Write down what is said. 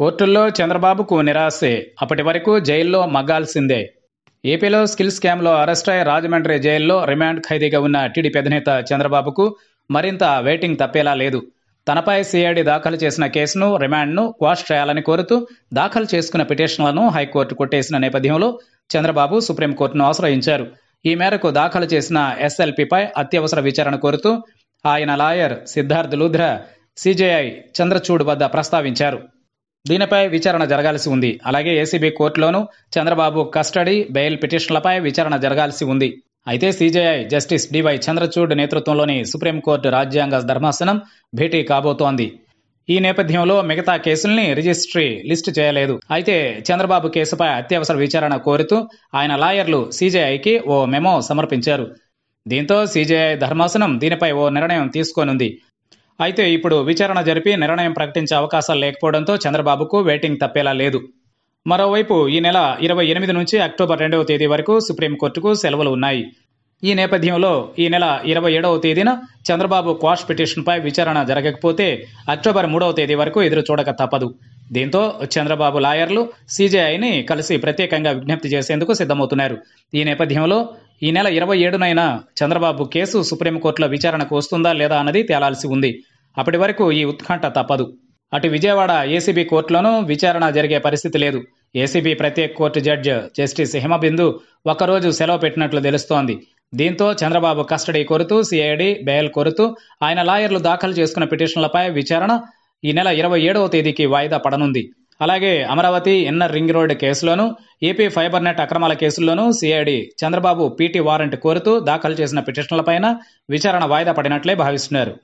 కోర్టుల్లో చంద్రబాబుకు నిరాశే అప్పటి వరకు జైల్లో మగ్గాల్సిందే ఏపీలో స్కిల్ స్కామ్లో అరెస్ట్ అయ్యే రాజమండ్రి జైల్లో రిమాండ్ ఖైదీగా ఉన్న టీడీపీ అధినేత చంద్రబాబుకు మరింత వెయిటింగ్ తప్పేలా లేదు తనపై సిఐడి దాఖలు చేసిన కేసును రిమాండ్ను క్వాష్ చేయాలని కోరుతూ దాఖలు చేసుకున్న పిటిషన్లను హైకోర్టు కొట్టేసిన నేపథ్యంలో చంద్రబాబు సుప్రీంకోర్టును ఆశ్రయించారు ఈ మేరకు దాఖలు చేసిన ఎస్ఎల్పిపై అత్యవసర విచారణ కోరుతూ ఆయన లాయర్ సిద్ధార్థ్ లూధ్రా సిజేఐ చంద్రచూడ్ వద్ద ప్రస్తావించారు దీనిపై విచారణ జరగాల్సి ఉంది అలాగే ఏసీబీ కోర్టులోనూ చంద్రబాబు కస్టడీ బెయిల్ పిటిషన్లపై విచారణ జరగాల్సి ఉంది అయితే సీజేఐ జస్టిస్ డివై చంద్రచూడ్ నేతృత్వంలోని సుప్రీంకోర్టు రాజ్యాంగ ధర్మాసనం భేటీ కాబోతోంది ఈ నేపథ్యంలో మిగతా కేసుల్ని రిజిస్ట్రీ లిస్టు చేయలేదు అయితే చంద్రబాబు కేసుపై అత్యవసర విచారణ కోరుతూ ఆయన లాయర్లు సీజేఐకి ఓ మెమో సమర్పించారు దీంతో సీజేఐ ధర్మాసనం దీనిపై ఓ నిర్ణయం తీసుకోనుంది అయితే ఇప్పుడు విచారణ జరిపి నిర్ణయం ప్రకటించే అవకాశాలు లేకపోవడంతో చంద్రబాబుకు వెయిటింగ్ తప్పేలా లేదు మరోవైపు ఈ నెల ఇరవై ఎనిమిది నుంచి అక్టోబర్ రెండవ తేదీ వరకు సుప్రీంకోర్టుకు సెలవులు ఉన్నాయి ఈ నేపథ్యంలో ఈ నెల ఇరవై ఏడవ తేదీన చంద్రబాబు క్వాష్ పిటిషన్పై విచారణ జరగకపోతే అక్టోబర్ మూడవ తేదీ వరకు ఎదురు చూడక తప్పదు దీంతో చంద్రబాబు లాయర్లు సీజేఐని కలిసి ప్రత్యేకంగా విజ్ఞప్తి చేసేందుకు సిద్ధమవుతున్నారు ఈ నేపథ్యంలో ఈ నెల ఇరవై ఏడునైనా చంద్రబాబు కేసు సుప్రీంకోర్టులో విచారణకు వస్తుందా లేదా అన్నది తేలాల్సి ఉంది అప్పటి వరకు ఈ ఉత్కంఠ తప్పదు అటు విజయవాడ ఏసీబీ కోర్టులోనూ విచారణ జరిగే పరిస్థితి లేదు ఏసీబీ ప్రత్యేక కోర్టు జడ్జ్ జస్టిస్ హిమబిందు ఒకరోజు సెలవు పెట్టినట్లు తెలుస్తోంది దీంతో చంద్రబాబు కస్టడీ కోరుతూ సిఐడి బెయిల్ కోరుతూ ఆయన లాయర్లు దాఖలు చేసుకున్న పిటిషన్లపై విచారణ ఈ నెల ఇరవై ఏడవ తేదీకి వాయిదా పడనుంది అలాగే అమరావతి ఇన్నర్ రింగ్ రోడ్ కేసులోనూ ఏపీ ఫైబర్ నెట్ అక్రమాల కేసుల్లోనూ సిఐడి చంద్రబాబు పీటీ వారెంట్ కోరుతూ దాఖలు చేసిన పిటిషన్లపైన విచారణ వాయిదా పడినట్లే భావిస్తున్నారు